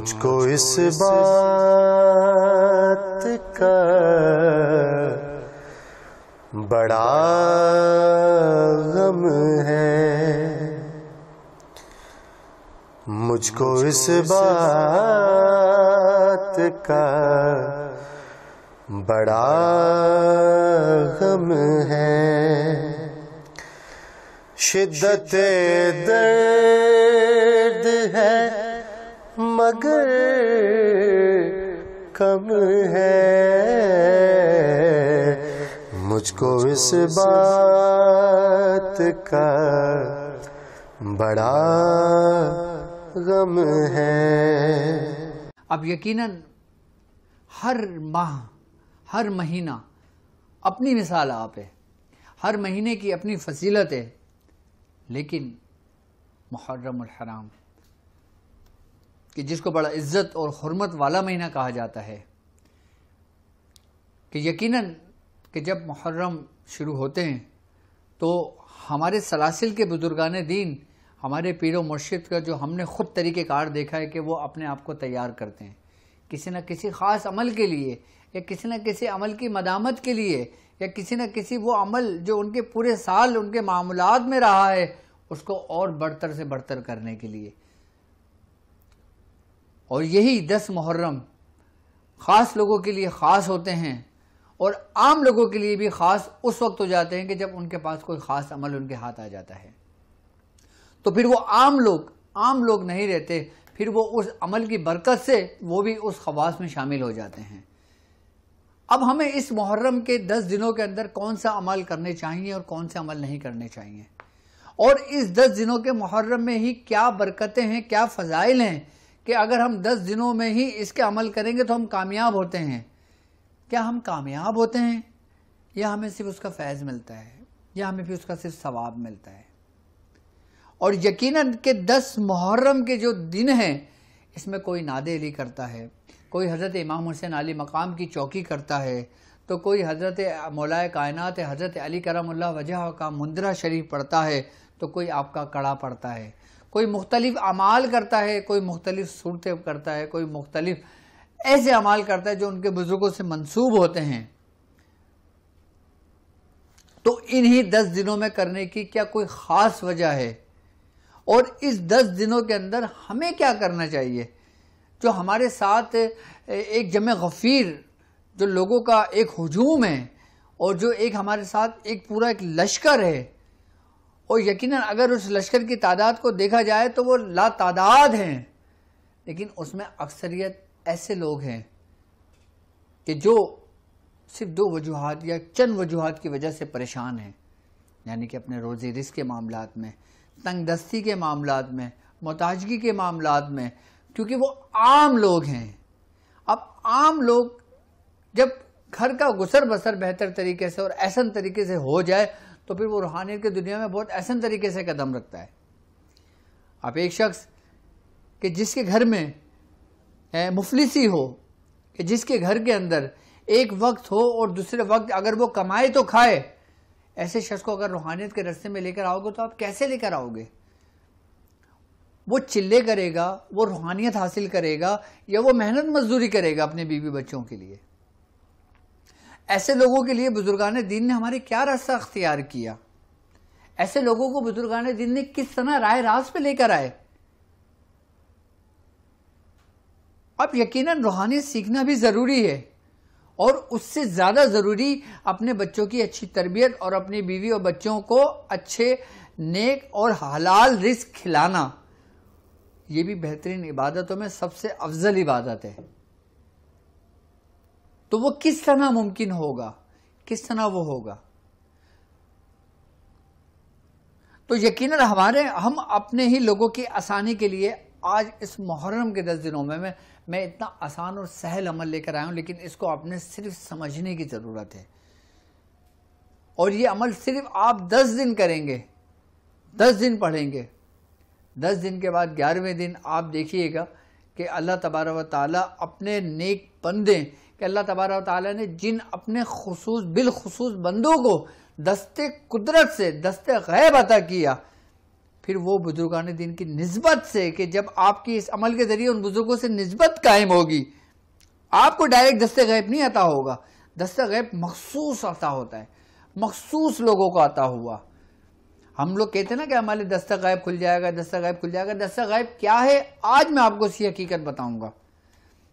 मुझको इस बात का बड़ा गम है मुझको इस बात का बड़ा गम है शिद्दत दर्द है मगर कम है मुझको इस बात का बड़ा गम है अब यकीनन हर माह हर महीना अपनी मिसाल आप है हर महीने की अपनी फसीलत है लेकिन मुहर्रम हराम कि जिसको बड़ा इज्जत और हरमत वाला महीना कहा जाता है कि यकीनन कि जब मुहर्रम शुरू होते हैं तो हमारे सलासिल के बुजुर्गान दीन हमारे पीर व मुर्शिद का जो हमने ख़ुद तरीक़ेकार देखा है कि वो अपने आप को तैयार करते हैं किसी न किसी ख़ास अमल के लिए या किसी न किसी अमल की मदामत के लिए या किसी न किसी वो अमल जो उनके पूरे साल उनके मामूलत में रहा है उसको और बढ़तर से बढ़तर करने के लिए और यही दस मुहर्रम ख़ास लोगों के लिए ख़ास होते हैं और आम लोगों के लिए भी ख़ास उस वक्त हो जाते हैं कि जब उनके पास कोई ख़ास अमल उनके हाथ आ जाता है तो फिर वो आम लोग आम लोग नहीं रहते फिर वो उस अमल की बरकत से वो भी उस खवास में शामिल हो जाते हैं अब हमें इस मुहर्रम के दस दिनों के अंदर कौन सा अमल करने चाहिए और कौन सा अमल नहीं करने चाहिए और इस दस दिनों के मुहर्रम में ही क्या बरकतें हैं क्या फ़जाइल हैं कि अगर हम दस दिनों में ही इसके अमल करेंगे तो हम कामयाब होते हैं क्या हम कामयाब होते हैं या हमें सिर्फ उसका फैज़ मिलता है या हमें फिर उसका सिर्फ सवाब मिलता है और यकीनन के दस मुहर्रम के जो दिन हैं इसमें कोई नादेली करता है कोई हज़रत इमाम हुसैन अली मकाम की चौकी करता है तो कोई हज़रत मौलाए कायनत हज़रत अली करमल वजह का मुंदरा शरीफ पढ़ता है तो कोई आपका कड़ा पढ़ता है कोई मुख्तलिफ अमाल करता है कोई मुख्तलिफ सूरतें करता है कोई मुख्तलिफ ऐसे अमाल करता है जो उनके बुजुर्गों से मंसूब होते हैं तो इन्हीं दस दिनों में करने की क्या कोई ख़ास वजह है और इस दस दिनों के अंदर हमें क्या करना चाहिए जो हमारे साथ एक जम गफ़ीर जो लोगों का एक हजूम है और जो एक हमारे साथ एक पूरा एक लश्कर है और यकीनन अगर उस लश्कर की तादाद को देखा जाए तो वो ला तादाद हैं लेकिन उसमें अक्सरियत ऐसे लोग हैं कि जो सिर्फ दो वजूहत या चंद वजूहत की वजह से परेशान हैं यानी कि अपने रोज़ी रिस के मामला में तंग दस्ती के मामला में मोताजगी के मामला में क्योंकि वो आम लोग हैं अब आम लोग जब घर का गुसर बसर बेहतर तरीके से और ऐसा तरीके से हो जाए तो फिर वो रूहानियत की दुनिया में बहुत अहसन तरीके से कदम रखता है आप एक शख्स कि जिसके घर में मुफलिसी हो कि जिसके घर के अंदर एक वक्त हो और दूसरे वक्त अगर वो कमाए तो खाए ऐसे शख्स को अगर रूहानियत के रस्ते में लेकर आओगे तो आप कैसे लेकर आओगे वो चिल्ले करेगा वो रूहानियत हासिल करेगा या वो मेहनत मजदूरी करेगा अपने बीवी बच्चों के लिए ऐसे लोगों के लिए बुजुर्गान दीन ने हमारे क्या रास्ता अख्तियार किया ऐसे लोगों को बुजुर्गान दीन ने किस तरह राय रास पे लेकर आए अब यकीनन रूहानी सीखना भी ज़रूरी है और उससे ज़्यादा ज़रूरी अपने बच्चों की अच्छी तरबियत और अपनी बीवी और बच्चों को अच्छे नेक और हलाल रिस्क खिलाना ये भी बेहतरीन इबादतों में सबसे अफजल इबादत है तो वो किस तरह मुमकिन होगा किस तरह वो होगा तो यकीन हमारे हम अपने ही लोगों की आसानी के लिए आज इस मुहर्रम के दस दिनों में मैं मैं इतना आसान और सहल अमल लेकर आया हूं लेकिन इसको आपने सिर्फ समझने की ज़रूरत है और ये अमल सिर्फ आप दस दिन करेंगे दस दिन पढ़ेंगे दस दिन के बाद ग्यारहवें दिन आप देखिएगा कि अल्लाह तबारा व अपने नेक बंदे कि अल्लाह तबारा ताली ने जिन अपने खसूस बिलखसूस बंदों को दस्ते कुदरत से दस्ते गैब अता किया फिर वो बुजुर्गान दिन की नस्बत से कि जब आपकी इस अमल के ज़रिए उन बुज़ुर्गों से नस्बत कायम होगी आपको डायरेक्ट दस्ते गैब नहीं आता होगा दस्ते गैब मखसूस आता होता है मखसूस लोगों को आता हुआ हम लोग कहते हैं ना कि हमारे दस्ता गायब खुल जाएगा दस्ता गायब खुल जाएगा दस्ता गायब क्या है आज मैं आपको इसकी हकीकत बताऊंगा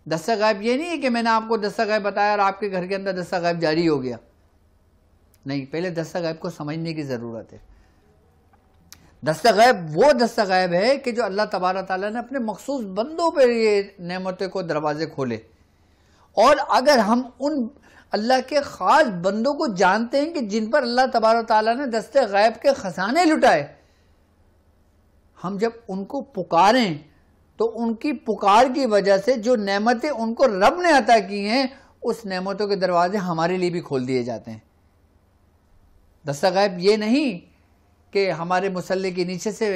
दस्ता गायब ये नहीं है कि मैंने आपको दस्ता गायब बताया और आपके घर के अंदर दस्ता गायब जारी हो गया नहीं पहले दस्ता गायब को समझने की ज़रूरत है दस्ता गायब वो दस्ता गायब है कि जो अल्लाह तबारा ताली ने अपने मखसूस बंदों पर ये नमतों को दरवाजे खोले और अगर हम उन अल्लाह के ख़ास बंदों को जानते हैं कि जिन पर अल्लाह तबारा ताला ने दस्ते गायब के ख़जाने लुटाए हम जब उनको पुकारें तो उनकी पुकार की वजह से जो नेमतें उनको रब ने अता की हैं उस नेमतों के दरवाजे हमारे लिए भी खोल दिए जाते हैं दस्ता गायब ये नहीं कि हमारे मसल्ले के नीचे से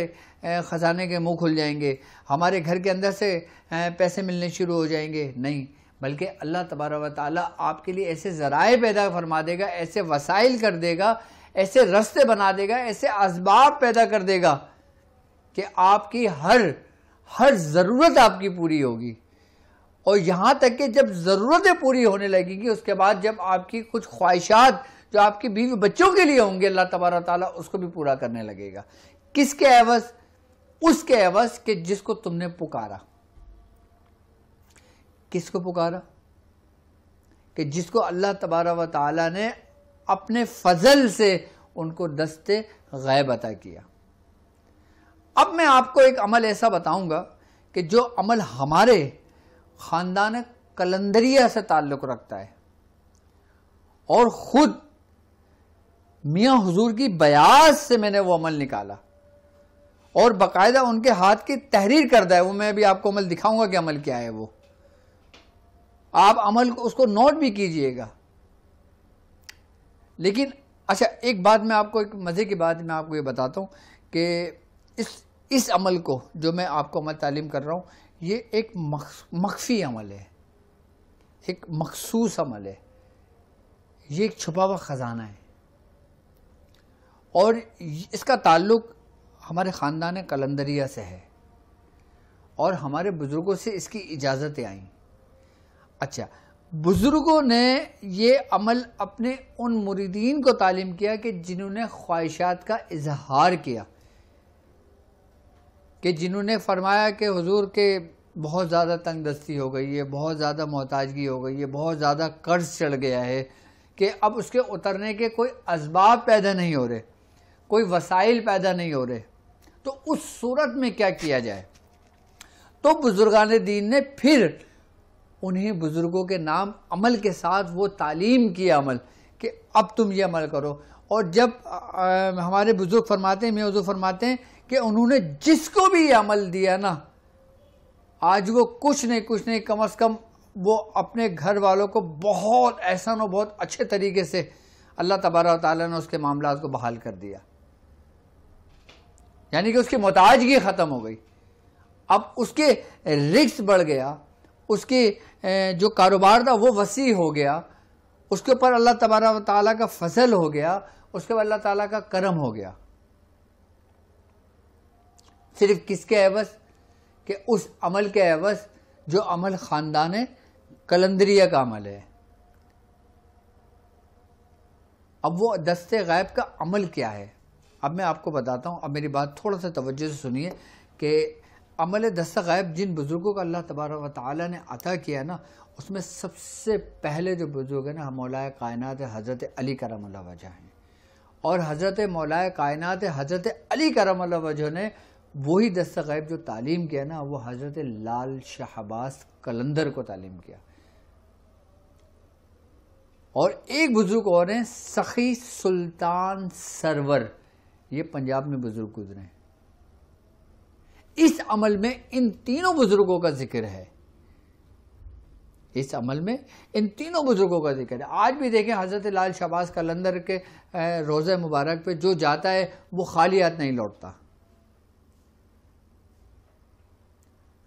ख़जाने के मुंह खुल जाएंगे हमारे घर के अंदर से पैसे मिलने शुरू हो जाएंगे नहीं बल्कि अल्लाह तबारा व आपके लिए ऐसे ज़राए पैदा फरमा देगा ऐसे वसाइल कर देगा ऐसे रस्ते बना देगा ऐसे इसबाब पैदा कर देगा कि आपकी हर हर ज़रूरत आपकी पूरी होगी और यहाँ तक कि जब ज़रूरतें पूरी होने लगेंगी उसके बाद जब आपकी कुछ ख्वाहिशात जो आपकी बीवी बच्चों के लिए होंगे अल्लाह तबारा ताला उसको भी पूरा करने लगेगा किसके एवज उसके एवज के जिसको तुमने पुकारा किसको पुकारा कि जिसको अल्लाह तबारा व ताली ने अपने फजल से उनको दस्ते गैब अता किया अब मैं आपको एक अमल ऐसा बताऊंगा कि जो अमल हमारे ख़ानदान कलंदरिया से ताल्लुक़ रखता है और ख़ुद मिया हुजूर की बयास से मैंने वो अमल निकाला और बाकायदा उनके हाथ की तहरीर कर है वो मैं अभी आपको अमल दिखाऊंगा कि अमल क्या है वो आप अमल उसको नोट भी कीजिएगा लेकिन अच्छा एक बात मैं आपको एक मज़े की बात मैं आपको ये बताता हूं कि इस इस अमल को जो मैं आपको मैं तालीम कर रहा हूँ ये एक मख्फी अमल है एक मखसूस अमल है ये एक छुपा हुआ ख़जाना है और इसका ताल्लुक हमारे ख़ानदान कलंदरिया से है और हमारे बुज़ुर्गों से इसकी इजाज़तें आई अच्छा बुज़ुर्गों ने ये अमल अपने उन मुरीदीन को तालीम किया कि जिन्होंने ख्वाहिशात का इजहार किया कि जिन्होंने फरमाया कि हज़ूर के बहुत ज़्यादा तंगदस्ती हो गई है बहुत ज़्यादा मोहताजगी हो गई है बहुत ज़्यादा कर्ज चढ़ गया है कि अब उसके उतरने के कोई इसबाब पैदा नहीं हो रहे कोई वसाइल पैदा नहीं हो रहे तो उस सूरत में क्या किया जाए तो बुज़ुर्गान दीन ने फिर उन्हीं बुज़ुर्गों के नाम अमल के साथ वो तालीम किया अमल कि अब तुम ये अमल करो और जब आ, हमारे बुज़ुर्ग फरमाते हैं मेजू फरमाते हैं कि उन्होंने जिसको भी अमल दिया ना आज वो कुछ नहीं कुछ नहीं कम अज़ कम वो अपने घर वालों को बहुत एहसान और बहुत अच्छे तरीके से अल्लाह तबारा ताली ने उसके मामला को बहाल कर दिया यानी कि उसकी मोताजगी ख़त्म हो गई अब उसके रिक्स बढ़ गया उसके जो कारोबार था वो वसी हो गया उसके ऊपर अल्लाह तबारा ताली का फसल हो गया उसके ऊपर अल्लाह ताली का करम हो गया सिर्फ किसके अवस के उस अमल के अवस जो अमल ख़ानदान कलंदरिया का अमल है अब वो दस्त गायब का अमल क्या है अब मैं आपको बताता हूँ अब मेरी बात थोड़ा सा तवज्जो से सुनिए कि अमल दस्त गायब जिन बुज़ुर्गों का अल्लाह तबारा व ताली ने अता किया ना उसमें सबसे पहले जो बुज़ुर्ग हैं ना मौलाए कायनात हज़रत अली करमल वजह हैं और हज़रत मौलाए कायनत हज़रत अली करमल वजह ने वही दस्तकैब जो तालीम किया ना वो हज़रत लाल शहबाज कलंदर को तालीम किया और एक बुज़ुर्ग और हैं सखी सुल्तान सरवर ये पंजाब में बुज़ुर्ग गुजरे हैं इस अमल में इन तीनों बुज़ुर्गों का जिक्र है इस अमल में इन तीनों बुज़ुर्गों का जिक्र है आज भी देखें हज़रत लाल शहबाज कलंदर के रोज़ मुबारक पे जो जाता है वो खाली हाथ नहीं लौटता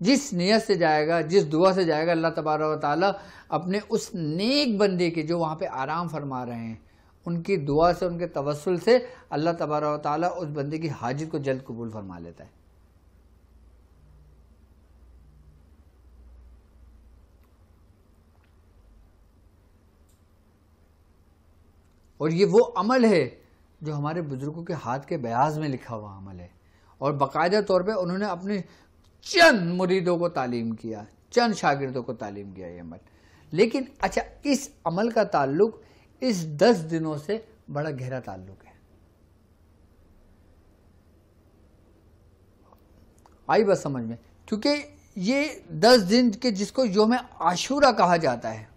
जिस नीयत से जाएगा जिस दुआ से जाएगा अल्लाह तबारा ताली अपने उस नेक बंदे के जो वहाँ पे आराम फरमा रहे हैं उनकी दुआ से उनके तवसल से अल्लाह तबारा ताली उस बंदे की हाजिर को जल्द कबूल फरमा लेता है और ये वो अमल है जो हमारे बुज़ुर्गों के हाथ के बयाज में लिखा हुआ अमल है और बाकायदा तौर पे उन्होंने अपने चंद मुरीदों को तालीम किया चंद शागिर्दों को तालीम किया ये अमल लेकिन अच्छा इस अमल का ताल्लुक इस दस दिनों से बड़ा गहरा ताल्लुक है आई बस समझ में क्योंकि ये दस दिन के जिसको योम आशूरा कहा जाता है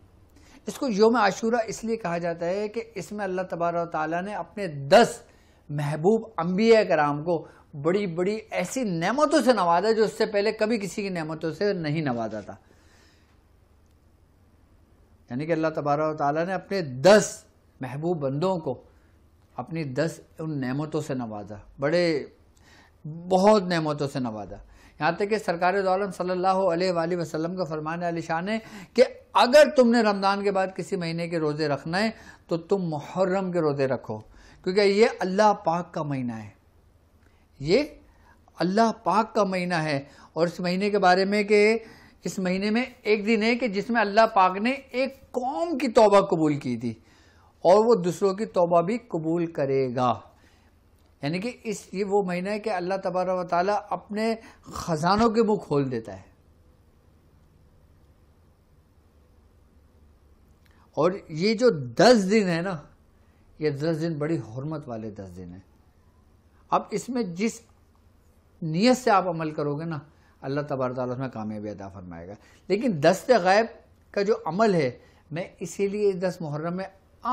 इसको योम आशूरा इसलिए कहा जाता है कि इसमें अल्लाह तबारा ताली ने अपने दस महबूब अम्बिया कराम को बड़ी बड़ी ऐसी नेमतों से नवाजा जो उससे पहले कभी किसी की नेमतों से नहीं नवाजा था यानी कि अल्लाह तबारा तला ने अपने दस महबूब बंदों को अपनी दस उन नेमतों से नवाजा बड़े बहुत नेमतों से नवाजा यहाँ तक कि सरकार आलम सल्लल्लाहु अलैहि वसल्लम का फरमान आलिशान है कि अगर तुमने रमज़ान के बाद किसी महीने के रोज़े रखना है तो तुम मुहर्रम के रोज़े रखो क्योंकि ये अल्लाह पाक का महीना है ये अल्लाह पाक का महीना है और इस महीने के बारे में कि इस महीने में एक दिन है कि जिसमें अल्लाह पाक ने एक कौम की तौबा कबूल की थी और वो दूसरों की तौबा भी कबूल करेगा यानी कि इस ये वो महीना है कि अल्लाह तबारा ताली अपने ख़जानों के मुँह खोल देता है और ये जो दस दिन है ना ये दस दिन बड़ी हरमत वाले दस दिन हैं अब इसमें जिस नीयत से आप अमल करोगे ना अल्लाह तबार उसमें कामयाबी अदा फरमाएगा लेकिन दस्त गैब का जो अमल है मैं इसीलिए इस दस मुहर्रम में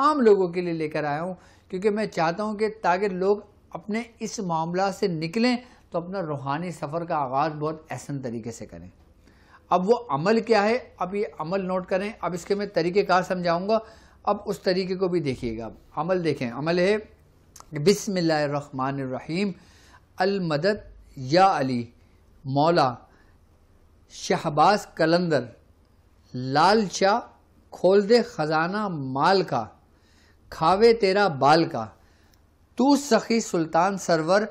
आम लोगों के लिए लेकर आया हूँ क्योंकि मैं चाहता हूँ कि ताकि लोग अपने इस मामला से निकलें तो अपना रूहानी सफ़र का आगाज़ बहुत एहसन तरीके से करें अब वो अमल क्या है अब ये अमल नोट करें अब इसके मैं तरीक़ेकार समझाऊँगा अब उस तरीके को भी देखिएगा अमल देखें अमल है बिसमीम अलमदत या अली मौला शहबाज कलंदर लाल शाह खोल दे ख़जाना माल का खावे तेरा बाल का तू सखी सुल्तान सरवर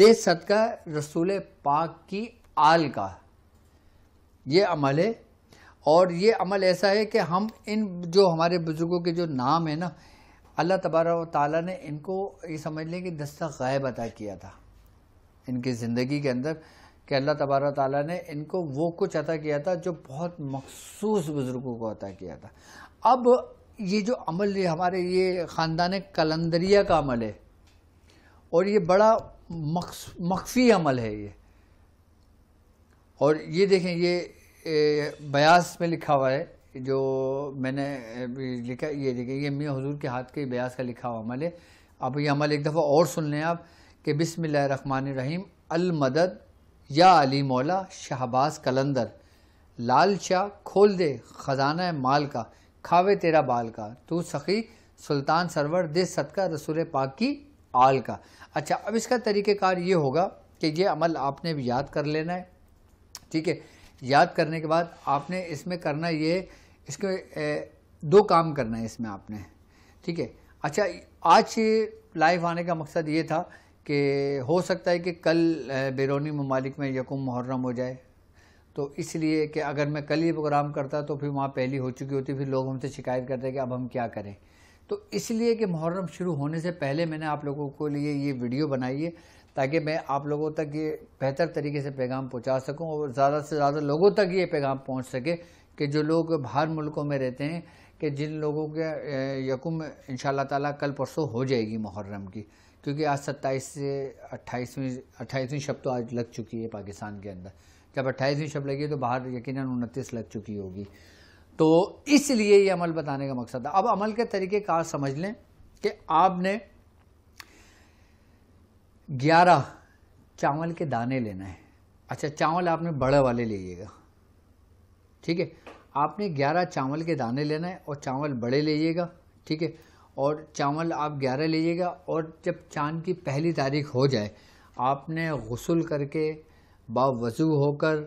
दे सदका रसूल पाक की आल का ये अमल है और ये अमल ऐसा है कि हम इन जो हमारे बुज़ुर्गों के जो नाम है ना अल्लाह तबारा ताली ने इनको ये समझ लें कि दस्ता गायब अदा किया था इनकी ज़िंदगी के अंदर कि अल्लाह तबारा ताली ने इनको वो कुछ अता किया था जो बहुत मखसूस बुज़ुर्गों को अता किया था अब ये जो अमल ये हमारे ये ख़ानदान कलंदरिया का अमल है और ये बड़ा मखफी अमल है ये और ये देखें ये बयास में लिखा हुआ है जो मैंने लिखा ये देखिए ये मियाँ हजूर के हाथ के ब्यास का लिखा हुआ अमल है आप ये अमल एक दफ़ा और सुन लें आप कि बिसमिल्ल रहीम अलमदद या अली मौला शहबाज कलंदर लाल शाह खोल दे ख़जाना माल का खावे तेरा बाल का तू सखी सुल्तान सरवर दे सदका रसूल पाक की आल का अच्छा अब इसका तरीक़ार ये होगा कि ये अमल आपने भी याद कर लेना है ठीक है याद करने के बाद आपने इसमें करना ये इसके दो काम करना है इसमें आपने ठीक है अच्छा आज लाइव आने का मकसद ये था कि हो सकता है कि कल बैरूनी ममालिक में यकुम मुहर्रम हो जाए तो इसलिए कि अगर मैं कल ये प्रोग्राम करता तो फिर वहाँ पहली हो चुकी होती फिर लोग हमसे शिकायत करते कि अब हम क्या करें तो इसलिए कि मुहर्रम शुरू होने से पहले मैंने आप लोगों को लिए ये वीडियो बनाई है ताकि मैं आप लोगों तक ये बेहतर तरीके से पैगाम पहुँचा सकूँ और ज़्यादा से ज़्यादा लोगों तक ये पैगाम पहुँच सके कि जो लोग बाहर मुल्कों में रहते हैं कि जिन लोगों के यकुम इन ताला कल परसों हो जाएगी मुहर्रम की क्योंकि आज सत्ताईस से अट्ठाईसवीं अट्ठाईसवीं शब तो आज लग चुकी है पाकिस्तान के अंदर जब अट्ठाईसवीं शब लगी तो बाहर यकीन उनतीस लग चुकी होगी तो इसलिए ये अमल बताने का मकसद है अब अमल के तरीके का समझ लें कि आपने ग्यारह चावल के दाने लेना है अच्छा चावल आपने बड़े वाले लीजिएगा ठीक है आपने 11 चावल के दाने लेना है और चावल बड़े लीजिएगा ठीक है और चावल आप 11 लीजिएगा और जब चांद की पहली तारीख हो जाए आपने गसल करके बावजू होकर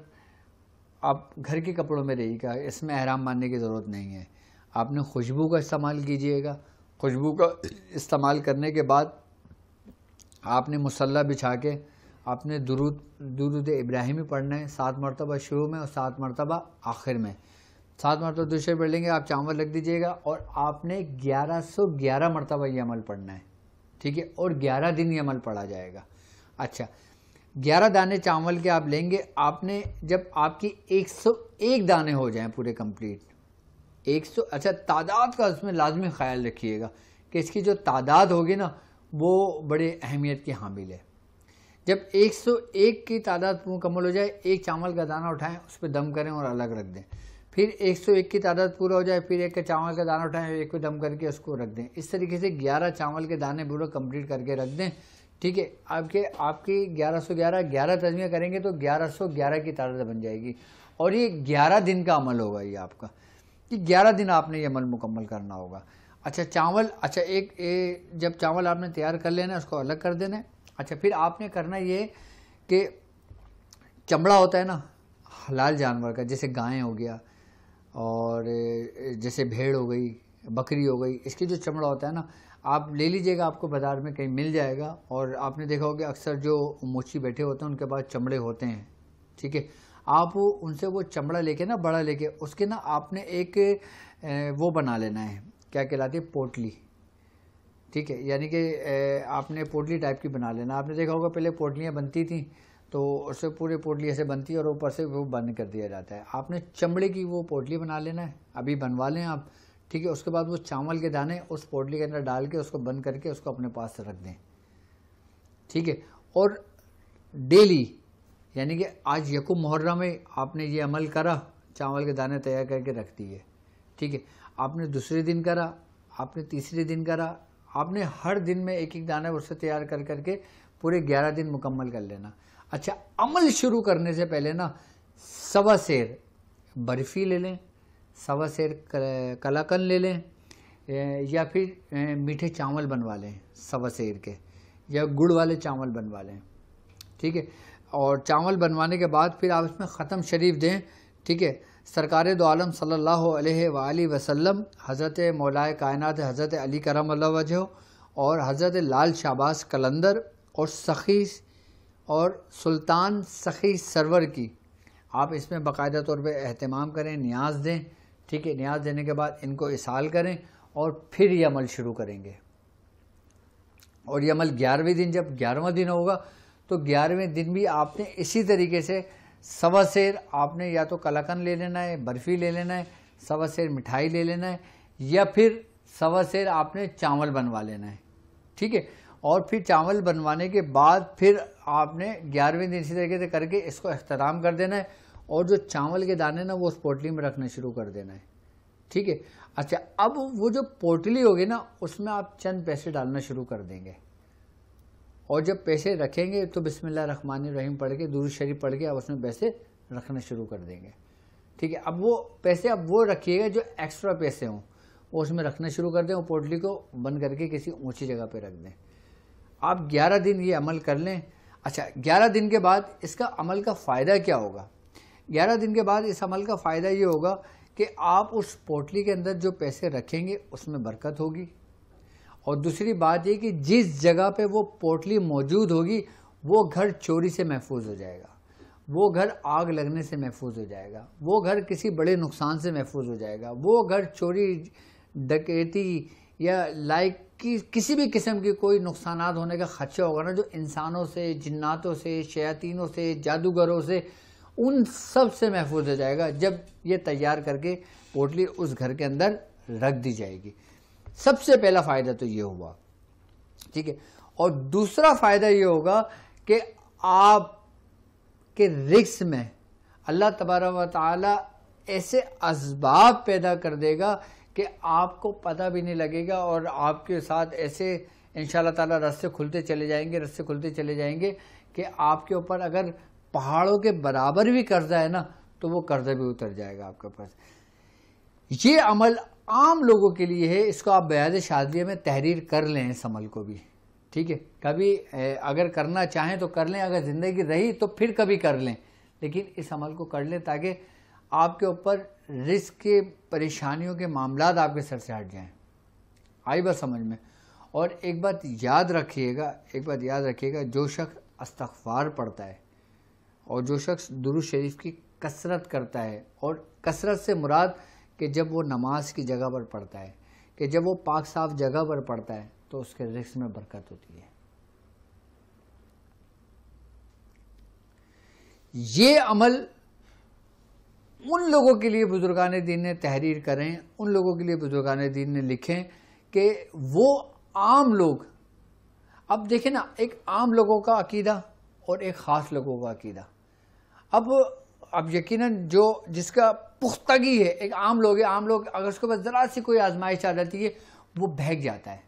आप घर के कपड़ों में रहिएगा इसमें अहराम मानने की ज़रूरत नहीं है आपने खुशबू का इस्तेमाल कीजिएगा खुशबू का इस्तेमाल करने के बाद आपने मुसल्ला बिछा के आपने दुरुद दुरुद इब्राहिमी पढ़ना है सात मरतबा शुरू में और सात मरतबा आखिर में सात मरतब दूसरे पढ़ लेंगे आप चावल रख दीजिएगा और आपने ग्यारह सौ ग्यारह मरतबा ये अमल पढ़ना है ठीक है और ग्यारह दिन ये अमल पढ़ा जाएगा अच्छा ग्यारह दाने चावल के आप लेंगे आपने जब आपकी एक सौ एक दाने हो जाएं पूरे कंप्लीट एक सौ अच्छा तादाद का उसमें लाजमी ख्याल रखिएगा कि इसकी जो तादाद होगी ना वो बड़े अहमियत की हामिल है जब एक की तादाद मुकम्मल हो जाए एक चावल का दाना उठाएं उस पर दम करें और अलग रख दें फिर 101 की तादाद पूरा हो जाए फिर एक चावल का दाना उठाएं एक को दम करके उसको रख दें इस तरीके से 11 चावल के दाने पूरा कंप्लीट करके रख दें ठीक है आपके आपकी 1111 सौ तजमिया करेंगे तो 1111 की तादाद बन जाएगी और ये 11 दिन का अमल होगा ये आपका कि 11 दिन आपने ये अमल मुकम्मल करना होगा अच्छा चावल अच्छा एक ए, जब चावल आपने तैयार कर लेना उसको अलग कर देना अच्छा फिर आपने करना ये कि चमड़ा होता है ना हलाल जानवर का जैसे गाय हो गया और जैसे भेड़ हो गई बकरी हो गई इसकी जो चमड़ा होता है ना आप ले लीजिएगा आपको बाज़ार में कहीं मिल जाएगा और आपने देखा होगा अक्सर जो मोची बैठे होते हैं उनके पास चमड़े होते हैं ठीक है आप उनसे वो चमड़ा लेके ना बड़ा लेके उसके ना आपने एक वो बना लेना है क्या कहलाती है पोटली ठीक है यानी कि आपने पोटली टाइप की बना लेना आपने देखा होगा पहले पोटलियाँ बनती थी तो उससे पूरे पोटली ऐसे बनती है और ऊपर से वो बंद कर दिया जाता है आपने चमड़े की वो पोटली बना लेना है अभी बनवा लें आप ठीक है उसके बाद वो चावल के दाने उस पोटली के अंदर डाल के उसको बंद करके उसको अपने पास रख दें ठीक है और डेली यानी कि आज यकु मुहर्रम में आपने ये अमल करा चावल के दाने तैयार करके रख दिए ठीक है आपने दूसरे दिन करा आपने तीसरे दिन करा आपने हर दिन में एक एक दाना उससे तैयार कर करके पूरे ग्यारह दिन मुकम्मल कर लेना अच्छा अमल शुरू करने से पहले ना सवा शेर बर्फ़ी ले लें सवा शेर कलाकन ले लें या फिर मीठे चावल बनवा लें सवा शेर के या गुड़ वाले चावल बनवा लें ठीक है और चावल बनवाने के बाद फिर आप इसमें ख़त्म शरीफ दें ठीक है सरकार दो आलम सल्लल्लाहु अलैहि वसल्लम हज़रत मौलाए कायनात हज़रत अली करम वजह और हज़रत लाल शाबाश कलंदर और सखी और सुल्तान सखी सरवर की आप इसमें बाकायदा तौर पे अहतमाम करें न्याज दें ठीक है न्याज देने के बाद इनको इसाल करें और फिर ये अमल शुरू करेंगे और ये अमल ग्यारहवें दिन जब ग्यारहवा दिन होगा तो ग्यारहवें दिन भी आपने इसी तरीके से सवा शेर आपने या तो कलाकन ले लेना है बर्फ़ी ले लेना है सवा शेर मिठाई ले लेना है या फिर सवा शेर आपने चावल बनवा लेना है ठीक है और फिर चावल बनवाने के बाद फिर आपने ग्यारहवें दिन इसी तरीके से करके इसको अख्ताम कर देना है और जो चावल के दाने ना वो उस पोटली में रखना शुरू कर देना है ठीक है अच्छा अब वो जो पोटली होगी ना उसमें आप चंद पैसे डालना शुरू कर देंगे और जब पैसे रखेंगे तो बिस्मिल्लाह रहमान रहीम पढ़ के दूर शरीफ पढ़ के आप उसमें पैसे रखना शुरू कर देंगे ठीक है अब वो पैसे अब वो रखिएगा जो एक्स्ट्रा पैसे हों वो उसमें रखना शुरू कर दें और पोटली को बंद करके किसी ऊंची जगह पे रख दें आप 11 दिन ये अमल कर लें अच्छा 11 दिन के बाद इसका अमल का फ़ायदा क्या होगा 11 दिन के बाद इस अमल का फ़ायदा ये होगा कि आप उस पोटली के अंदर जो पैसे रखेंगे उसमें बरकत होगी और दूसरी बात ये कि जिस जगह पे वो पोटली मौजूद होगी वो घर चोरी से महफूज हो जाएगा वो घर आग लगने से महफूज हो जाएगा वो घर किसी बड़े नुकसान से महफूज हो जाएगा वो घर चोरी डकेती या लाइक कि किसी भी किस्म के कोई नुकसान होने का खदशा होगा ना जो इंसानों से जन्ातों से शयातीनों से जादूगरों से उन सब से महफूज हो जाएगा जब ये तैयार करके पोटली उस घर के अंदर रख दी जाएगी सबसे पहला फ़ायदा तो ये हुआ ठीक है और दूसरा फ़ायदा ये होगा कि आप के रिक्स में अल्लाह तबारा वाली ऐसे इसबाब पैदा कर देगा कि आपको पता भी नहीं लगेगा और आपके साथ ऐसे इन ताला रस्ते खुलते चले जाएंगे रस्ते खुलते चले जाएंगे कि आपके ऊपर अगर पहाड़ों के बराबर भी कर्जा है ना तो वो कर्जा भी उतर जाएगा आपके पास ये अमल आम लोगों के लिए है इसको आप बयाज शादी में तहरीर कर लें इस अमल को भी ठीक है कभी अगर करना चाहें तो कर लें अगर ज़िंदगी रही तो फिर कभी कर लें लेकिन इस अमल को कर लें ताकि आपके ऊपर रिस्क के परेशानियों के मामला आपके सर से हट जाएं आई बात समझ में और एक बात याद रखिएगा एक बात याद रखिएगा जो शख्स अस्तफार पढ़ता है और जो शख्स दुरु शरीफ की कसरत करता है और कसरत से मुराद कि जब वो नमाज की जगह पर पढ़ता है कि जब वो पाक साफ जगह पर पढ़ता है तो उसके रिस्क में बरकत होती है ये अमल उन लोगों के लिए बुजुर्गान दीन ने तहरीर करें उन लोगों के लिए बुजुर्गान दीन ने लिखें कि वो आम लोग अब देखें ना एक आम लोगों का अकीदा और एक ख़ास लोगों का अकीदा अब अब यकीनन जो जिसका पुख्तगी है एक आम लोग है आम लोग अगर उसके पास ज़रा सी कोई आजमाइश आ जाती है वो बहक जाता है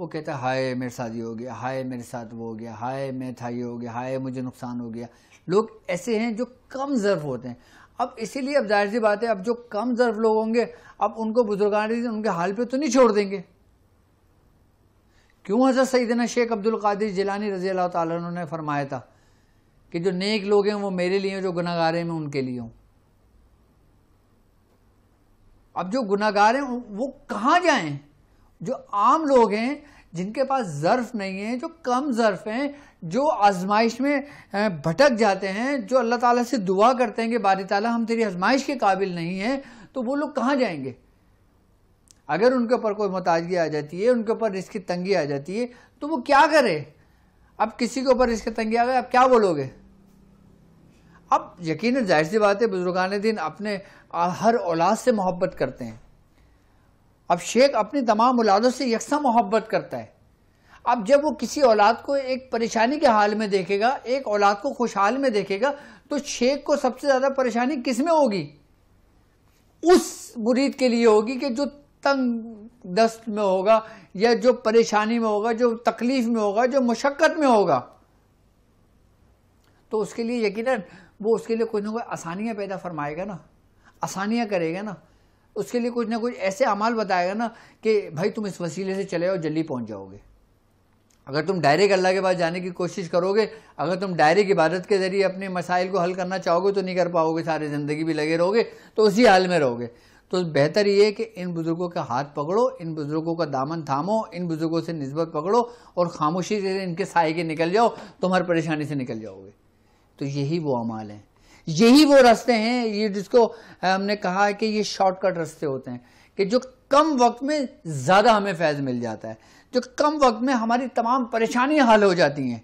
वो कहता है हाय मेरे साथ ये हो गया हाय मेरे साथ वो हो गया हाय मैं था ये हो गया हाय मुझे नुकसान हो गया लोग ऐसे हैं जो कम ज़र्फ होते हैं अब इसीलिए अब जाहिर सी बात है अब जो कम जर्फ लोग होंगे अब उनको बुजुर्गान उनके हाल पे तो नहीं छोड़ देंगे क्यों हजरत सईदना शेख अब्दुल कादिर जिलानी रजी अल्लाह तु ने फरमाया था कि जो नेक लोग हैं वो मेरे लिए जो गुनागार हैं मैं उनके लिए हूं अब जो गुनागार हैं वो कहाँ जाएं जो आम लोग हैं जिनके पास ज़र्फ नहीं है जो कम ज़र्फ हैं जो आजमाइश में भटक जाते हैं जो अल्लाह ताला से दुआ करते हैं कि बारी ताला हम तेरी आजमाइश के काबिल नहीं हैं तो वो लोग कहाँ जाएंगे अगर उनके ऊपर कोई मोताजगी आ जाती है उनके ऊपर रिस्क तंगी आ जाती है तो वो क्या करे अब किसी के ऊपर रिस्क तंगी आ गए अब क्या बोलोगे अब यकीन जाहिर सी बात है बुजुर्गान दिन अपने हर औलाद से मोहब्बत करते हैं अब शेख अपनी तमाम औलादों से यकसा मोहब्बत करता है अब जब वो किसी औलाद को एक परेशानी के हाल में देखेगा एक औलाद को खुशहाल में देखेगा तो शेख को सबसे ज़्यादा परेशानी किस में होगी उस मुरीद के लिए होगी कि जो तंग दस्त में होगा या जो परेशानी में होगा जो तकलीफ़ में होगा जो मशक्क़त में होगा तो उसके लिए यकीनन वो उसके लिए कुछ ना कुछ आसानियाँ पैदा फरमाएगा ना आसानियाँ करेगा ना उसके लिए कुछ ना कुछ ऐसे अमाल बताएगा ना कि भाई तुम इस वसीले से चले जाओ जल्दी पहुँच जाओगे अगर तुम डायरेक्ट अल्लाह के पास जाने की कोशिश करोगे अगर तुम डायरेक्ट इबादत के ज़रिए अपने मसाइल को हल करना चाहोगे तो नहीं कर पाओगे सारी ज़िंदगी भी लगे रहोगे तो उसी हाल में रहोगे तो बेहतर ये कि इन बुज़ुर्गों का हाथ पकड़ो इन बुज़ुर्गों का दामन थामो इन बुज़ुर्गों से नस्बत पकड़ो और खामोशी से इनके साय के निकल जाओ तुम हर परेशानी से निकल जाओगे तो यही वो अमाल हैं यही वो रास्ते हैं ये जिसको हमने कहा है कि ये शॉर्टकट रास्ते होते हैं कि जो कम वक्त में ज़्यादा हमें फैज़ मिल जाता है जो कम वक्त में हमारी तमाम परेशानियां हल हो जाती हैं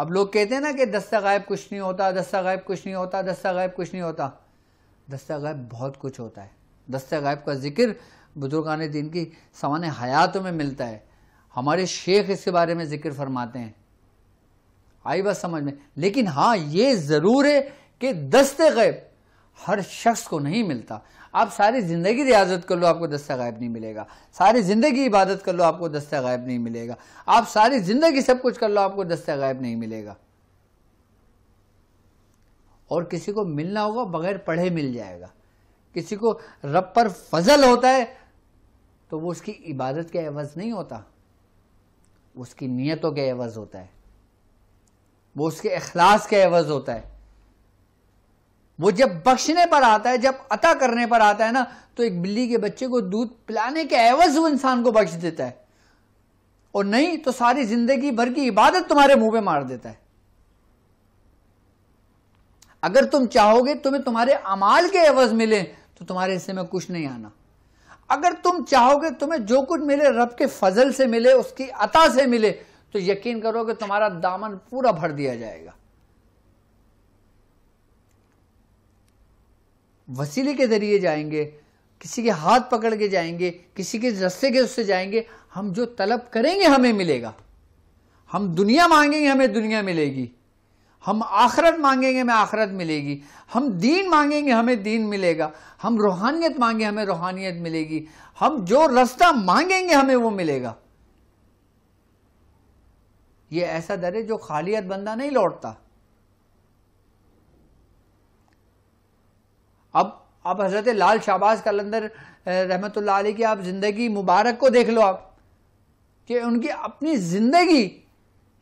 अब लोग कहते हैं ना कि दस्ता गायब कुछ नहीं होता दस्ता गायब कुछ नहीं होता दस्ता गायब कुछ नहीं होता दस्ता गायब बहुत कुछ होता है दस्ता गायब का जिक्र बुजुर्गान दिन की सामान हयातों में मिलता है हमारे शेख इसके बारे में जिक्र फरमाते हैं आई बात समझ में लेकिन हाँ ये ज़रूर है कि दस्ते गैब हर शख्स को नहीं मिलता आप सारी ज़िंदगी रियाजत कर लो आपको दस्ता गायब नहीं मिलेगा सारी ज़िंदगी इबादत कर लो आपको दस्ता गायब नहीं मिलेगा आप सारी ज़िंदगी सब कुछ कर लो आपको दस्ता गायब नहीं मिलेगा और किसी को मिलना होगा बगैर पढ़े मिल जाएगा किसी को रब पर फजल होता है तो वो उसकी इबादत के एवज़ नहीं होता उसकी नीयतों के एवज़ होता है वो उसके अखलास के एवज़ होता है वो जब बख्शने पर आता है जब अता करने पर आता है ना तो एक बिल्ली के बच्चे को दूध पिलाने के एवज वो इंसान को बख्श देता है और नहीं तो सारी जिंदगी भर की इबादत तुम्हारे मुंह पे मार देता है अगर तुम चाहोगे तुम्हें तुम्हारे अमाल के एवज मिले तो तुम्हारे हिस्से में कुछ नहीं आना अगर तुम चाहोगे तुम्हें जो कुछ मिले रब के फजल से मिले उसकी अता से मिले तो यकीन करो कि तुम्हारा दामन पूरा भर दिया जाएगा वसीले के ज़रिए जाएंगे किसी के हाथ पकड़ के जाएंगे किसी के रस्ते के उससे जाएंगे हम जो तलब करेंगे हमें मिलेगा हम दुनिया मांगेंगे हमें दुनिया मिलेगी हम आखरत मांगेंगे हमें आखरत मिलेगी हम दीन मांगेंगे हमें दीन मिलेगा हम रूहानियत मांगे हमें रूहानियत मिलेगी हम जो रास्ता मांगेंगे हमें वो मिलेगा ये ऐसा दर है जो खालियत बंदा नहीं लौटता अब आप हजरत लाल शाहबाज कलंदर रहमत की आप ज़िंदगी मुबारक को देख लो आप कि उनकी अपनी ज़िंदगी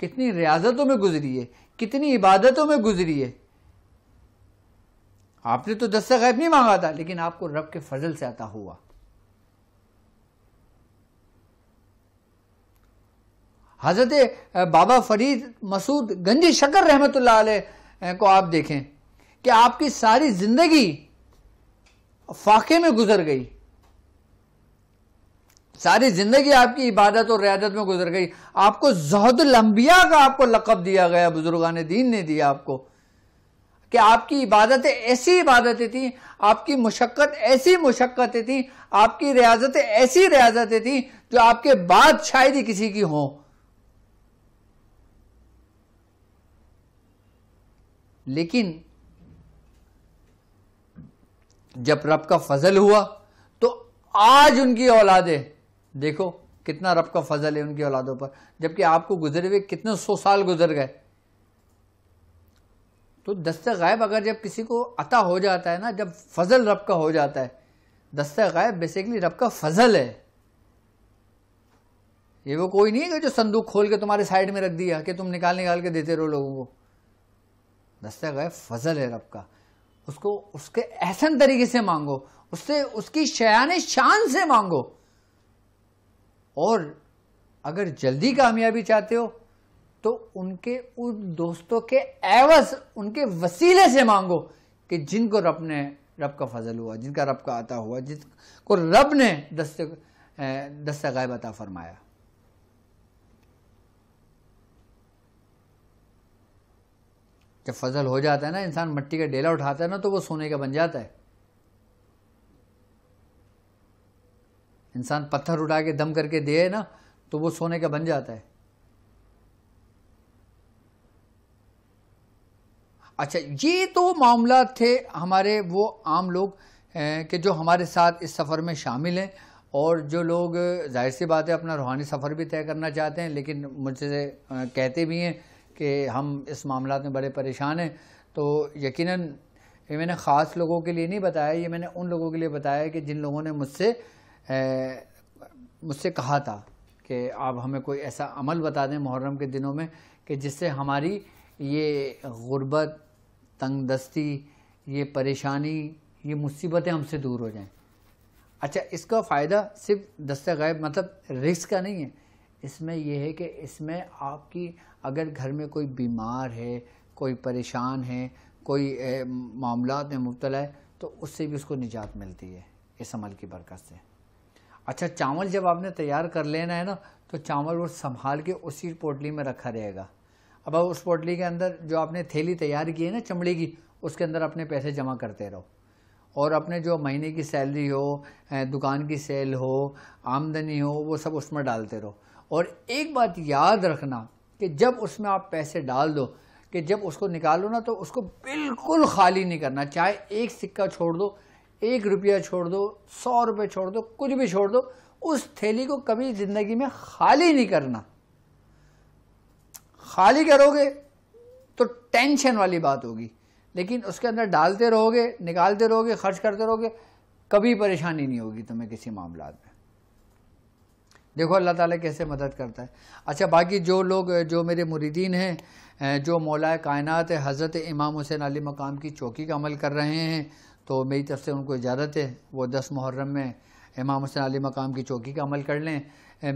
कितनी रियाजतों में गुजरी है कितनी इबादतों में गुजरी है आपने तो दस्त गैब नहीं मांगा था लेकिन आपको रब के फजल से आता हुआ हजरत बाबा फरीद मसूद गंजी शकर रहमत को आप देखें कि आपकी सारी जिंदगी फाके में गुजर गई सारी जिंदगी आपकी इबादत और रियादत में गुजर गई आपको जहद लंबिया का आपको लकब दिया गया बुजुर्गान दीन ने दिया आपको कि आपकी इबादतें ऐसी इबादतें थी आपकी मुशक्क़त ऐसी मुशक्क़तें थी आपकी रियाजतें ऐसी रियाजतें थी जो आपके बाद शायद ही किसी की हो लेकिन जब रब का फजल हुआ तो आज उनकी औलादे देखो कितना रब का फजल है उनकी औलादों पर जबकि आपको गुजरे हुए कितने सौ साल गुजर गए तो दस्त गायब अगर जब किसी को अता हो जाता है ना जब फजल रब का हो जाता है दस्त गायब बेसिकली रब का फजल है ये वो कोई नहीं है जो संदूक खोल के तुम्हारे साइड में रख दिया कि तुम निकाल निकाल के देते रहो लोगों को दस्त गायब फजल है रब का उसको उसके एहसन तरीके से मांगो उससे उसकी शयान शान से मांगो और अगर जल्दी कामयाबी चाहते हो तो उनके उन दोस्तों के एवज उनके वसीले से मांगो कि जिनको रब ने रब का फजल हुआ जिनका रब का आता हुआ जिसको रब ने दस्त दस्त गायब अता फरमाया जब फसल हो जाता है ना इंसान मट्टी का डेला उठाता है ना तो वो सोने का बन जाता है इंसान पत्थर उठा के दम करके दे ना तो वो सोने का बन जाता है अच्छा ये तो मामला थे हमारे वो आम लोग के जो हमारे साथ इस सफ़र में शामिल हैं और जो लोग जाहिर सी बात है अपना रूहानी सफ़र भी तय करना चाहते हैं लेकिन मुझसे कहते भी हैं कि हम इस मामला में बड़े परेशान हैं तो यकीनन ये मैंने ख़ास लोगों के लिए नहीं बताया ये मैंने उन लोगों के लिए बताया कि जिन लोगों ने मुझसे मुझसे कहा था कि आप हमें कोई ऐसा अमल बता दें मुहर्रम के दिनों में कि जिससे हमारी ये गुर्बत तंग दस्ती ये परेशानी ये मुसीबतें हमसे दूर हो जाएं अच्छा इसका फ़ायदा सिर्फ दस्त गायब मतलब रिस्क का नहीं है इसमें यह है कि इसमें आपकी अगर घर में कोई बीमार है कोई परेशान है कोई मामला में मुबतला है तो उससे भी उसको निजात मिलती है इस अमल की बरकत से अच्छा चावल जब आपने तैयार कर लेना है ना तो चावल वो संभाल के उसी पोटली में रखा रहेगा अब उस पोटली के अंदर जो आपने थैली तैयार की है ना चमड़ी की उसके अंदर अपने पैसे जमा करते रहो और अपने जो महीने की सैलरी हो दुकान की सेल हो आमदनी हो वो सब उसमें डालते रहो और एक बात याद रखना कि जब उसमें आप पैसे डाल दो कि जब उसको निकालो ना तो उसको बिल्कुल खाली नहीं करना चाहे एक सिक्का छोड़ दो एक रुपया छोड़ दो सौ रुपये छोड़ दो कुछ भी छोड़ दो उस थैली को कभी ज़िंदगी में खाली नहीं करना खाली करोगे तो टेंशन वाली बात होगी लेकिन उसके अंदर डालते रहोगे निकालते रहोगे खर्च करते रहोगे कभी परेशानी नहीं होगी तुम्हें किसी मामला में देखो अल्लाह ताला कैसे मदद करता है अच्छा बाकी जो लोग जो मेरे मुरीदीन हैं जो मौलाए कायनत हज़रत इमाम हुसैन अली मकाम की चौकी का अमल कर रहे हैं तो मेरी तरफ से उनको इजाज़त है वो दस मुहर्रम में इमाम हुसैन अली मकाम की चौकी का अमल कर लें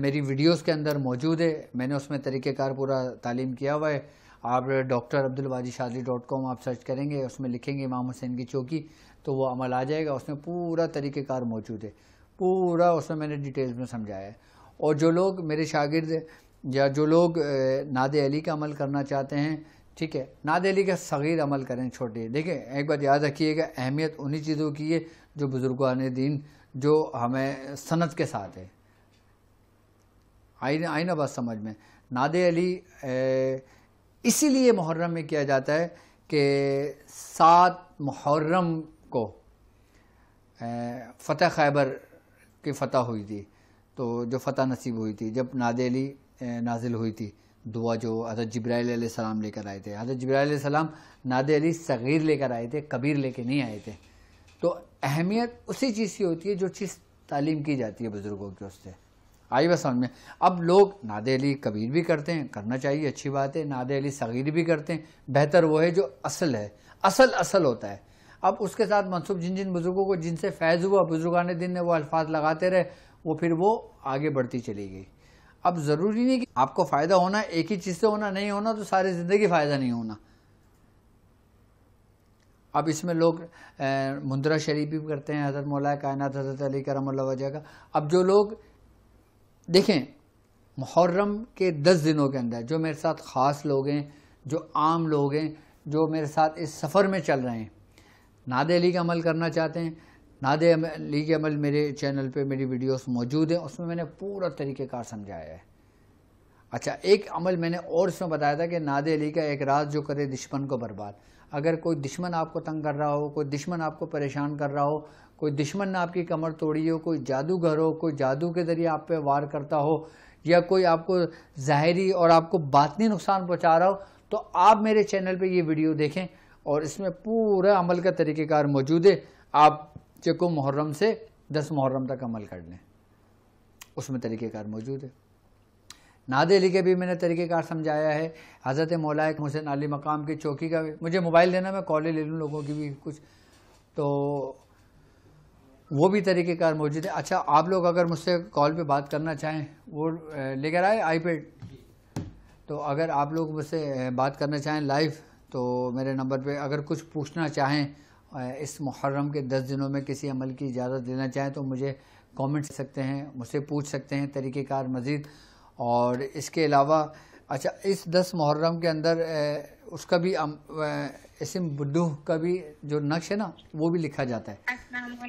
मेरी वीडियोज़ के अंदर मौजूद है मैंने उसमें तरीक़ेकार पूरा तालीम किया हुआ है आप डॉक्टर अब्दुलवादी शादी डॉट कॉम आप सर्च करेंगे उसमें लिखेंगे इमाम हुसैन की चौकी तो वो अमल आ जाएगा उसमें पूरा तरीक़ेकार मौजूद है पूरा उसमें मैंने डिटेल्स में समझाया है और जो लोग मेरे शागिर्द या जो लोग नाद अली का अमल करना चाहते हैं ठीक है नाद अली का सग़ीर अमल करें छोटे देखिए एक बात याद रखिएगा अहमियत उन्हीं चीज़ों की है जो बुज़ुर्गान दीन जो हमें सनत के साथ है आई आई ना बात समझ में नाद अली इसीलिए मुहर्रम में किया जाता है कि सात मुहर्रम को फ़तेह खैबर की फ़तह हुई थी तो जो फ़तह नसीब हुई थी जब नादेली नाजिल हुई थी दुआ जो हज़रत जब्राईल सलाम लेकर आए थे हज़रत जब्राईल सलाम नाद अली सग़ीर लेकर आए थे कबीर लेके नहीं आए थे तो अहमियत उसी चीज़ की होती है जो चीज़ तालीम की जाती है बुज़ुर्गों के उससे आई बस समझ में अब लोग नादे अली कबीर भी करते हैं करना चाहिए अच्छी बात है नादे अली सग़ीर भी करते हैं बेहतर वो है जो असल है असल असल होता है अब उसके साथ मनसूब जिन जिन बुज़ुर्गों को जिनसे फैज़ हुआ बुज़ुर्गान दिन ने वो अल्फाज लगाते रहे वो फिर वो आगे बढ़ती चली गई अब ज़रूरी नहीं कि आपको फ़ायदा होना एक ही चीज़ से होना नहीं होना तो सारी ज़िंदगी फ़ायदा नहीं होना अब इसमें लोग मुंदरा शरीफ भी करते हैं हज़रत मौला कायनत हज़रत अली करम वजह का अब जो लोग देखें मुहर्रम के दस दिनों के अंदर जो मेरे साथ ख़ास लोग हैं जो आम लोग हैं जो मेरे साथ इस सफ़र में चल रहे हैं नादेली का अमल करना चाहते हैं नाद लीग अमल मेरे चैनल पे मेरी वीडियोस मौजूद हैं उसमें मैंने पूरा तरीक़ेकार समझाया है अच्छा एक अमल मैंने और इसमें बताया था कि नाद अली का एक राज जो करे दुश्मन को बर्बाद अगर कोई दुश्मन आपको तंग कर रहा हो कोई दुश्मन आपको परेशान कर रहा हो कोई दुश्मन ने आपकी कमर तोड़ी हो कोई जादूगर हो कोई जादू के ज़रिए आप पे वार करता हो या कोई आपको ज़ाहरी और आपको बातनी नुकसान पहुँचा रहा हो तो आप मेरे चैनल पर ये वीडियो देखें और इसमें पूरा अमल का तरीक़ेकार मौजूद है आप चेको मुहर्रम से दस मुहर्रम तक अमल कर लें उसमें तरीक़ेकार मौजूद है नाद अली के भी मैंने तरीक़ेकार समझाया है हज़रत मौलाए हुसैन अली मकाम की चौकी का मुझे मोबाइल देना मैं कॉले ले लूँ लोगों की भी कुछ तो वो भी तरीक़ेकार मौजूद है अच्छा आप लोग अगर मुझसे कॉल पे बात करना चाहें वो लेकर आए आईपैड तो अगर आप लोग मुझसे बात करना चाहें लाइव तो मेरे नंबर पर अगर कुछ पूछना चाहें इस मुहर्रम के दस दिनों में किसी अमल की इजाज़त देना चाहें तो मुझे कमेंट सकते हैं मुझसे पूछ सकते हैं तरीक़ेकार मज़ीद और इसके अलावा अच्छा इस दस मुहर्रम के अंदर उसका भी इसम बुद्धू का भी जो नक्श है ना वो भी लिखा जाता है